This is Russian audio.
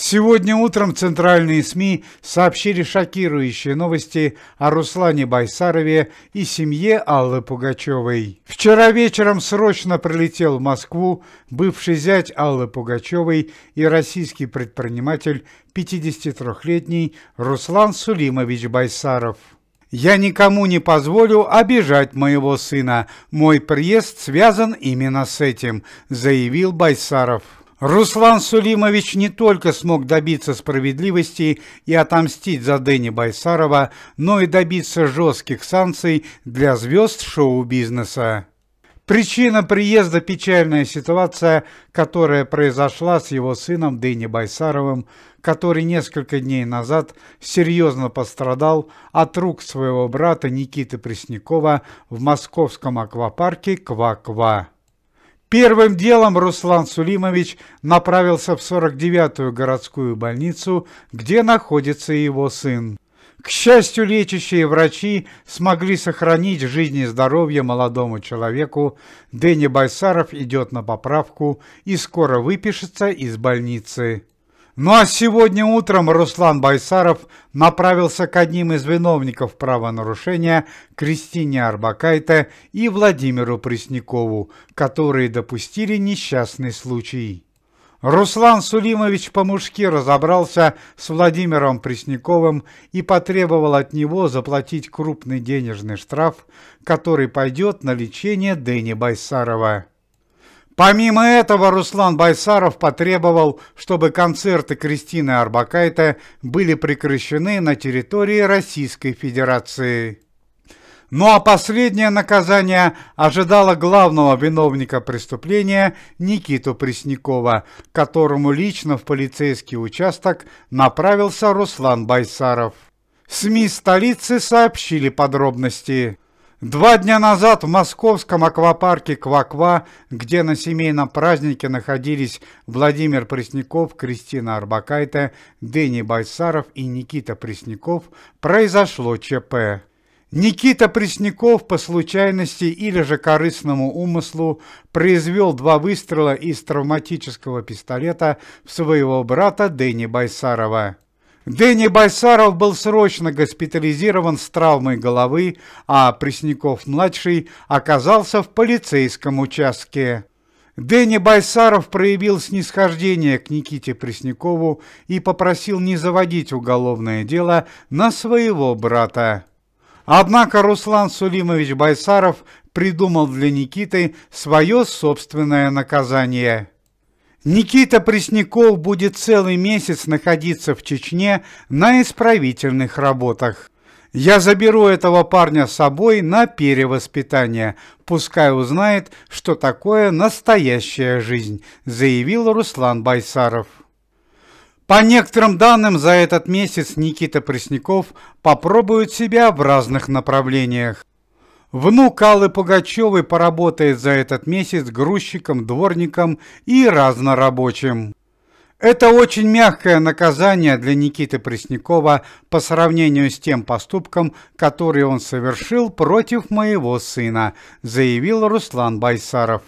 Сегодня утром центральные СМИ сообщили шокирующие новости о Руслане Байсарове и семье Аллы Пугачевой. Вчера вечером срочно прилетел в Москву бывший зять Аллы Пугачевой и российский предприниматель 53-летний Руслан Сулимович Байсаров. «Я никому не позволю обижать моего сына. Мой приезд связан именно с этим», – заявил Байсаров. Руслан Сулимович не только смог добиться справедливости и отомстить за Дэни Байсарова, но и добиться жестких санкций для звезд шоу-бизнеса. Причина приезда – печальная ситуация, которая произошла с его сыном Дэни Байсаровым, который несколько дней назад серьезно пострадал от рук своего брата Никиты Преснякова в московском аквапарке «Ква-Ква». Первым делом Руслан Сулимович направился в 49-ю городскую больницу, где находится его сын. К счастью, лечащие врачи смогли сохранить жизнь и здоровье молодому человеку. Дэнни Байсаров идет на поправку и скоро выпишется из больницы. Ну а сегодня утром Руслан Байсаров направился к одним из виновников правонарушения Кристине Арбакайте и Владимиру Преснякову, которые допустили несчастный случай. Руслан Сулимович по-мужски разобрался с Владимиром Пресняковым и потребовал от него заплатить крупный денежный штраф, который пойдет на лечение Дэни Байсарова. Помимо этого, Руслан Байсаров потребовал, чтобы концерты Кристины Арбакайте были прекращены на территории Российской Федерации. Ну а последнее наказание ожидало главного виновника преступления Никиту Преснякова, которому лично в полицейский участок направился Руслан Байсаров. СМИ столицы сообщили подробности. Два дня назад в московском аквапарке «Кваква», где на семейном празднике находились Владимир Пресняков, Кристина Арбакайте, Дени Байсаров и Никита Пресняков, произошло ЧП. Никита Пресняков по случайности или же корыстному умыслу произвел два выстрела из травматического пистолета в своего брата Дени Байсарова. Дэнни Байсаров был срочно госпитализирован с травмой головы, а Пресняков-младший оказался в полицейском участке. Дэнни Байсаров проявил снисхождение к Никите Преснякову и попросил не заводить уголовное дело на своего брата. Однако Руслан Сулимович Байсаров придумал для Никиты свое собственное наказание. Никита Пресняков будет целый месяц находиться в Чечне на исправительных работах. Я заберу этого парня с собой на перевоспитание. Пускай узнает, что такое настоящая жизнь», – заявил Руслан Байсаров. По некоторым данным, за этот месяц Никита Пресняков попробует себя в разных направлениях. Внук Аллы Пугачевой поработает за этот месяц грузчиком, дворником и разнорабочим. Это очень мягкое наказание для Никиты Преснякова по сравнению с тем поступком, который он совершил против моего сына, заявил Руслан Байсаров.